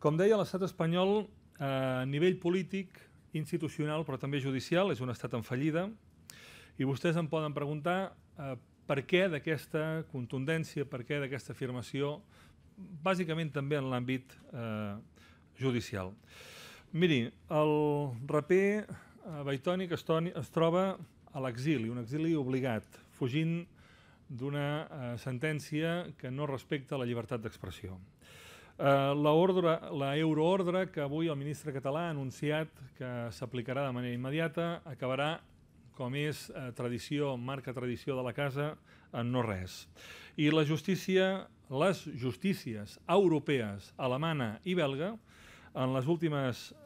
Com deia, l'estat espanyol eh, a nivell polític, institucional, però també judicial, és un estat en fallida, i vostès em poden preguntar eh, per què d'aquesta contundència, per què d'aquesta afirmació, bàsicament també en l'àmbit eh, judicial. Miri, el raper eh, Baitoni que es troba a l'exili, un exili obligat, fugint d'una eh, sentència que no respecta la llibertat d'expressió. Eh, la ordre, la euroordre que avui el ministre català ha anunciat que s'aplicarà de manera immediata acabarà, com és eh, tradició, marca tradició de la casa, en no res. I la justícia, les justícies europees, alemana i belga, en les últimes eh,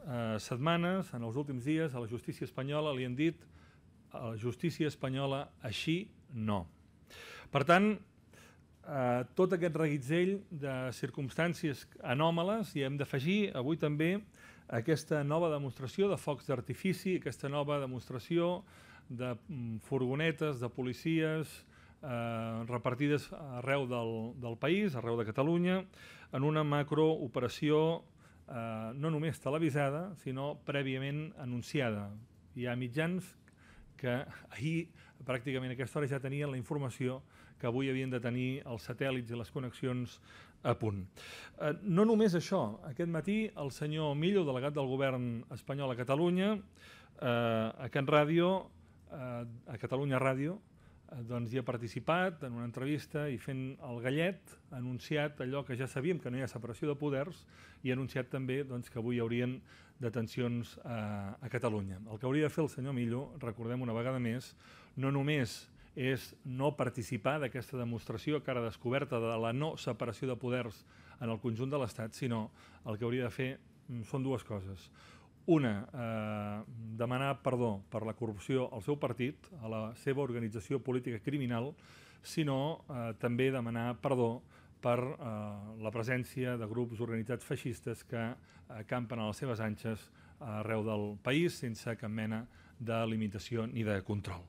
setmanes, en els últims dies, a la justícia espanyola li han dit a la justícia espanyola així no. Per tant, Eh, tot aquest reguitzell de circumstàncies anòmales i hem d'afegir avui també aquesta nova demostració de focs d'artifici, aquesta nova demostració de mm, furgonetes, de policies eh, repartides arreu del, del país, arreu de Catalunya, en una macrooperació eh, no només televisada, sinó prèviament anunciada. Hi ha mitjans que ahir, pràcticament a aquesta hora, ja tenien la informació que avui havien de tenir els satèl·lits i les connexions a punt. Eh, no només això, aquest matí el senyor Millo, delegat del govern espanyol a Catalunya, eh, a Can Ràdio, eh, a Catalunya Ràdio, Eh, doncs hi ha participat en una entrevista i fent el gallet ha anunciat allò que ja sabíem que no hi ha separació de poders i ha anunciat també doncs, que avui hi haurien detencions a, eh, a Catalunya. El que hauria de fer el senyor Millo, recordem una vegada més, no només és no participar d'aquesta demostració cara descoberta de la no separació de poders en el conjunt de l'Estat, sinó el que hauria de fer mm, són dues coses una, eh, demanar perdó per la corrupció al seu partit, a la seva organització política criminal, sinó eh, també demanar perdó per eh, la presència de grups organitzats feixistes que campen a les seves anxes arreu del país sense cap mena de limitació ni de control.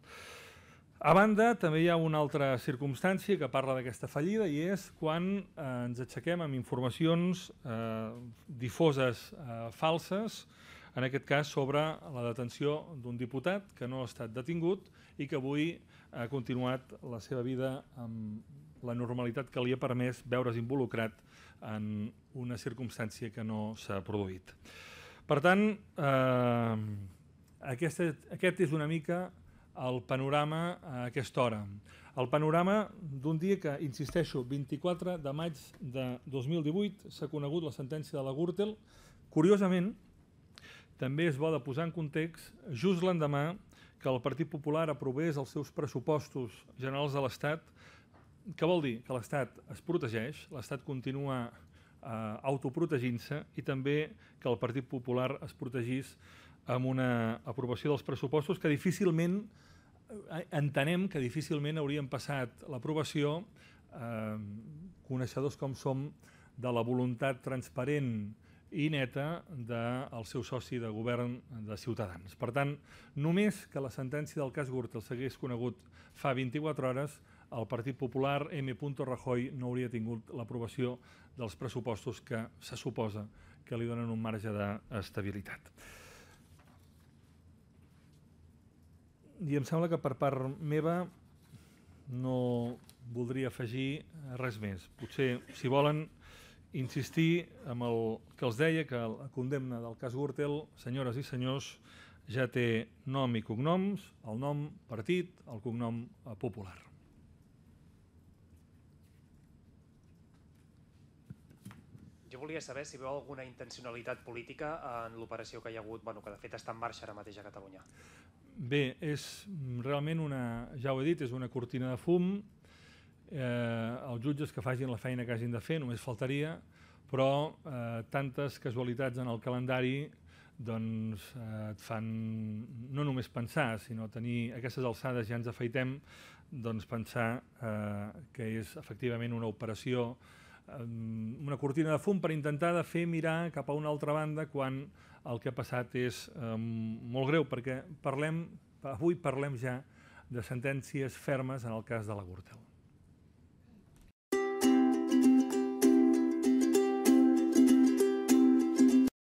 A banda, també hi ha una altra circumstància que parla d'aquesta fallida i és quan eh, ens aixequem amb informacions eh, difoses eh, falses, en aquest cas sobre la detenció d'un diputat que no ha estat detingut i que avui ha continuat la seva vida amb la normalitat que li ha permès veure's involucrat en una circumstància que no s'ha produït. Per tant, eh, aquesta, aquest és una mica el panorama a aquesta hora. El panorama d'un dia que, insisteixo, 24 de maig de 2018 s'ha conegut la sentència de la Gürtel. Curiosament, també es va de posar en context, just l'endemà, que el Partit Popular aprovés els seus pressupostos generals de l'Estat, que vol dir que l'Estat es protegeix, l'Estat continua eh, autoprotegint-se i també que el Partit Popular es protegís amb una aprovació dels pressupostos que difícilment eh, entenem que difícilment haurien passat l'aprovació eh, coneixedors com som de la voluntat transparent i neta del seu soci de govern de Ciutadans. Per tant, només que la sentència del cas Gürtel s'hagués conegut fa 24 hores, el Partit Popular M. Rajoy no hauria tingut l'aprovació dels pressupostos que se suposa que li donen un marge d'estabilitat. I em sembla que per part meva no voldria afegir res més. Potser, si volen, insistir amb el que els deia que la condemna del cas Gürtel, senyores i senyors, ja té nom i cognoms, el nom partit, el cognom popular. Jo volia saber si veu alguna intencionalitat política en l'operació que hi ha hagut, bueno, que de fet està en marxa ara mateix a Catalunya. Bé, és realment una, ja ho he dit, és una cortina de fum eh, els jutges que facin la feina que hagin de fer, només faltaria, però eh, tantes casualitats en el calendari doncs eh, et fan no només pensar, sinó tenir aquestes alçades ja ens afaitem, doncs pensar eh, que és efectivament una operació, eh, una cortina de fum per intentar de fer mirar cap a una altra banda quan el que ha passat és eh, molt greu, perquè parlem, avui parlem ja de sentències fermes en el cas de la Gurtel.